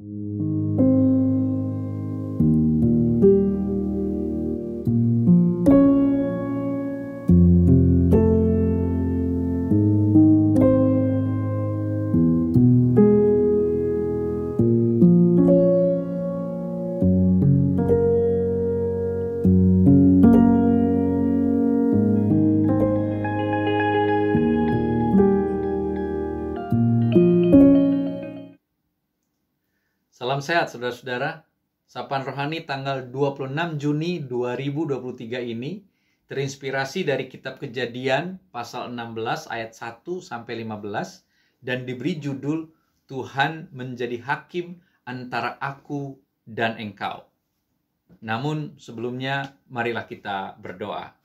Mm-hmm. Salam sehat saudara-saudara. Sapaan rohani tanggal 26 Juni 2023 ini terinspirasi dari kitab Kejadian pasal 16 ayat 1 sampai 15 dan diberi judul Tuhan menjadi hakim antara aku dan engkau. Namun sebelumnya marilah kita berdoa.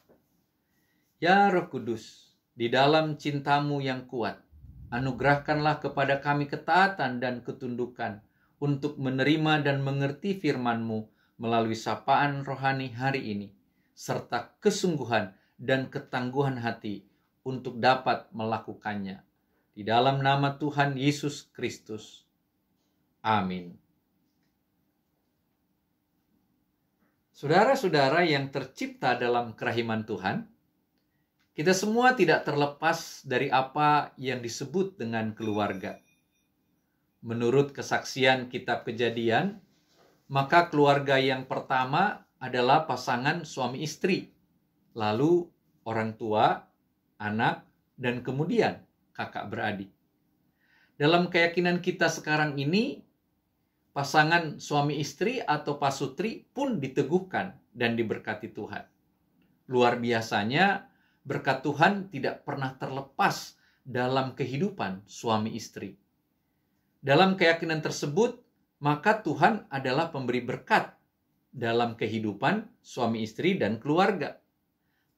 Ya Roh Kudus, di dalam cintamu yang kuat, anugerahkanlah kepada kami ketaatan dan ketundukan untuk menerima dan mengerti firman-Mu melalui sapaan rohani hari ini, serta kesungguhan dan ketangguhan hati untuk dapat melakukannya. Di dalam nama Tuhan Yesus Kristus. Amin. Saudara-saudara yang tercipta dalam kerahiman Tuhan, kita semua tidak terlepas dari apa yang disebut dengan keluarga. Menurut kesaksian kitab kejadian, maka keluarga yang pertama adalah pasangan suami istri, lalu orang tua, anak, dan kemudian kakak beradik. Dalam keyakinan kita sekarang ini, pasangan suami istri atau pasutri pun diteguhkan dan diberkati Tuhan. Luar biasanya, berkat Tuhan tidak pernah terlepas dalam kehidupan suami istri. Dalam keyakinan tersebut, maka Tuhan adalah pemberi berkat dalam kehidupan suami istri dan keluarga.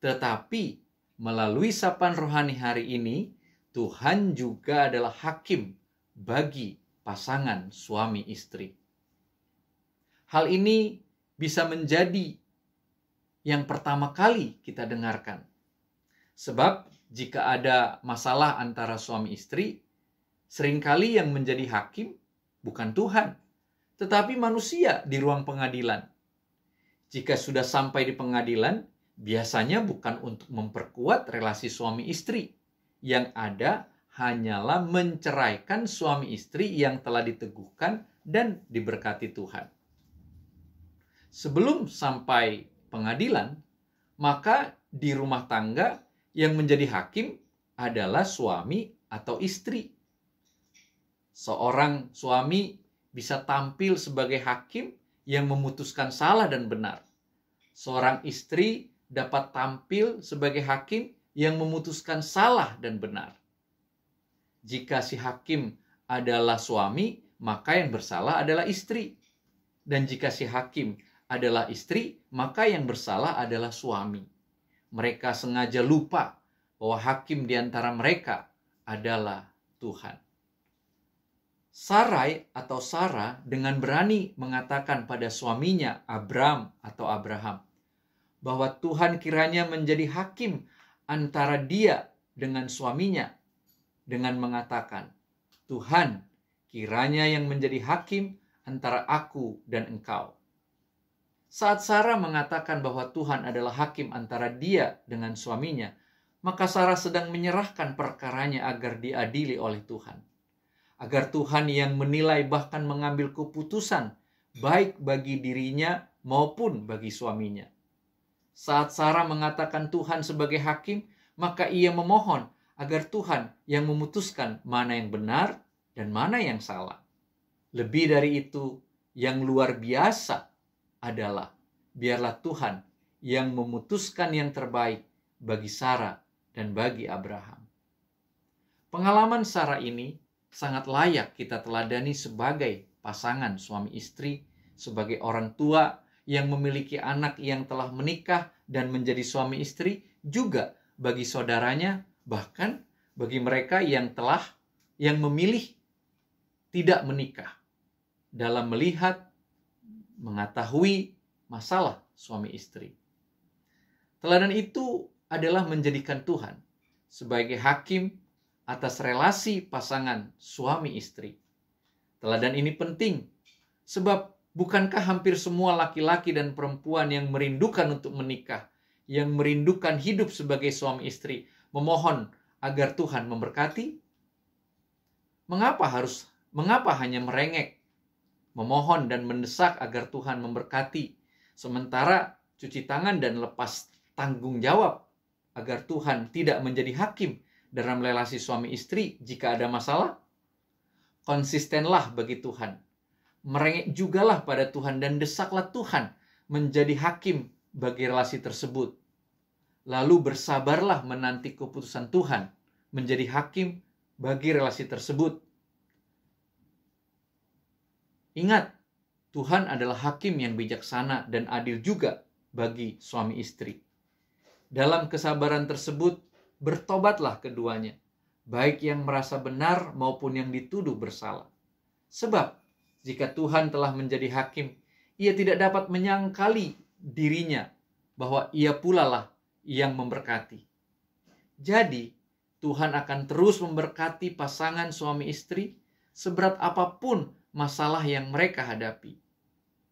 Tetapi melalui sapan rohani hari ini, Tuhan juga adalah hakim bagi pasangan suami istri. Hal ini bisa menjadi yang pertama kali kita dengarkan. Sebab jika ada masalah antara suami istri, Seringkali yang menjadi hakim bukan Tuhan, tetapi manusia di ruang pengadilan. Jika sudah sampai di pengadilan, biasanya bukan untuk memperkuat relasi suami istri. Yang ada hanyalah menceraikan suami istri yang telah diteguhkan dan diberkati Tuhan. Sebelum sampai pengadilan, maka di rumah tangga yang menjadi hakim adalah suami atau istri seorang suami bisa tampil sebagai hakim yang memutuskan salah dan benar. Seorang istri dapat tampil sebagai hakim yang memutuskan salah dan benar. Jika si hakim adalah suami, maka yang bersalah adalah istri. Dan jika si hakim adalah istri, maka yang bersalah adalah suami. Mereka sengaja lupa bahwa hakim di antara mereka adalah Tuhan. Sarai atau Sara dengan berani mengatakan pada suaminya Abram atau Abraham bahwa Tuhan kiranya menjadi hakim antara dia dengan suaminya dengan mengatakan, "Tuhan, kiranya yang menjadi hakim antara aku dan engkau." Saat Sara mengatakan bahwa Tuhan adalah hakim antara dia dengan suaminya, maka Sara sedang menyerahkan perkaranya agar diadili oleh Tuhan agar Tuhan yang menilai bahkan mengambil keputusan baik bagi dirinya maupun bagi suaminya. Saat Sarah mengatakan Tuhan sebagai hakim, maka ia memohon agar Tuhan yang memutuskan mana yang benar dan mana yang salah. Lebih dari itu, yang luar biasa adalah biarlah Tuhan yang memutuskan yang terbaik bagi Sarah dan bagi Abraham. Pengalaman Sarah ini sangat layak kita teladani sebagai pasangan suami istri, sebagai orang tua yang memiliki anak yang telah menikah dan menjadi suami istri, juga bagi saudaranya, bahkan bagi mereka yang telah yang memilih tidak menikah dalam melihat mengetahui masalah suami istri. Teladan itu adalah menjadikan Tuhan sebagai hakim atas relasi pasangan suami istri. Teladan ini penting, sebab bukankah hampir semua laki-laki dan perempuan yang merindukan untuk menikah, yang merindukan hidup sebagai suami istri, memohon agar Tuhan memberkati? Mengapa harus mengapa hanya merengek, memohon dan mendesak agar Tuhan memberkati, sementara cuci tangan dan lepas tanggung jawab agar Tuhan tidak menjadi hakim dalam relasi suami istri jika ada masalah? Konsistenlah bagi Tuhan. Merengek jugalah pada Tuhan dan desaklah Tuhan menjadi hakim bagi relasi tersebut. Lalu bersabarlah menanti keputusan Tuhan menjadi hakim bagi relasi tersebut. Ingat, Tuhan adalah hakim yang bijaksana dan adil juga bagi suami istri. Dalam kesabaran tersebut, bertobatlah keduanya, baik yang merasa benar maupun yang dituduh bersalah. Sebab jika Tuhan telah menjadi hakim, ia tidak dapat menyangkali dirinya bahwa ia pula lah yang memberkati. Jadi, Tuhan akan terus memberkati pasangan suami istri seberat apapun masalah yang mereka hadapi.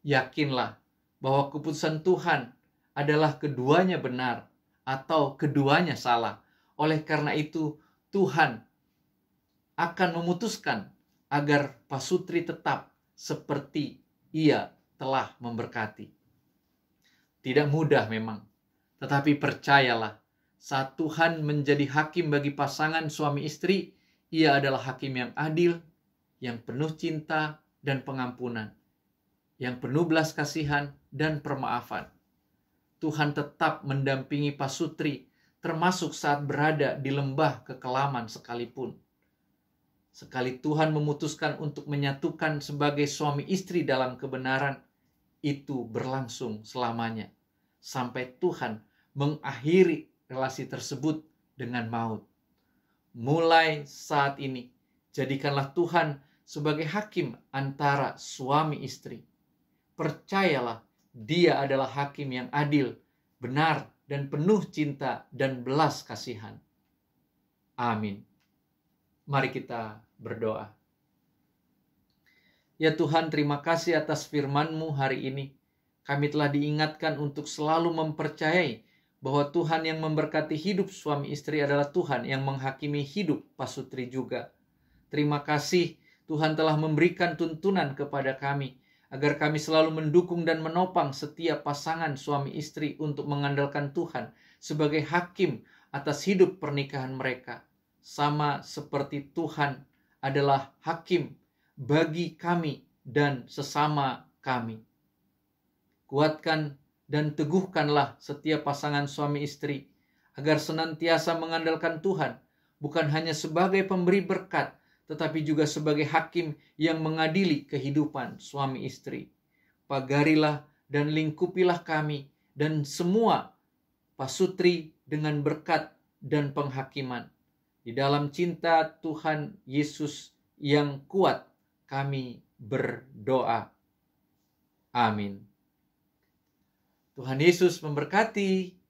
Yakinlah bahwa keputusan Tuhan adalah keduanya benar atau keduanya salah. Oleh karena itu, Tuhan akan memutuskan agar Pasutri tetap seperti ia telah memberkati. Tidak mudah memang, tetapi percayalah, saat Tuhan menjadi hakim bagi pasangan suami istri, ia adalah hakim yang adil, yang penuh cinta dan pengampunan, yang penuh belas kasihan dan permaafan. Tuhan tetap mendampingi Pasutri termasuk saat berada di lembah kekelaman sekalipun. Sekali Tuhan memutuskan untuk menyatukan sebagai suami istri dalam kebenaran, itu berlangsung selamanya sampai Tuhan mengakhiri relasi tersebut dengan maut. Mulai saat ini, jadikanlah Tuhan sebagai hakim antara suami istri. Percayalah, Dia adalah hakim yang adil, benar, dan penuh cinta dan belas kasihan. Amin. Mari kita berdoa. Ya Tuhan, terima kasih atas firman-Mu hari ini. Kami telah diingatkan untuk selalu mempercayai bahwa Tuhan yang memberkati hidup suami istri adalah Tuhan yang menghakimi hidup pasutri juga. Terima kasih Tuhan telah memberikan tuntunan kepada kami agar kami selalu mendukung dan menopang setiap pasangan suami istri untuk mengandalkan Tuhan sebagai hakim atas hidup pernikahan mereka, sama seperti Tuhan adalah hakim bagi kami dan sesama kami. Kuatkan dan teguhkanlah setiap pasangan suami istri agar senantiasa mengandalkan Tuhan, bukan hanya sebagai pemberi berkat, tetapi juga sebagai hakim yang mengadili kehidupan suami istri. Pagarilah dan lingkupilah kami dan semua pasutri dengan berkat dan penghakiman. Di dalam cinta Tuhan Yesus yang kuat, kami berdoa. Amin. Tuhan Yesus memberkati.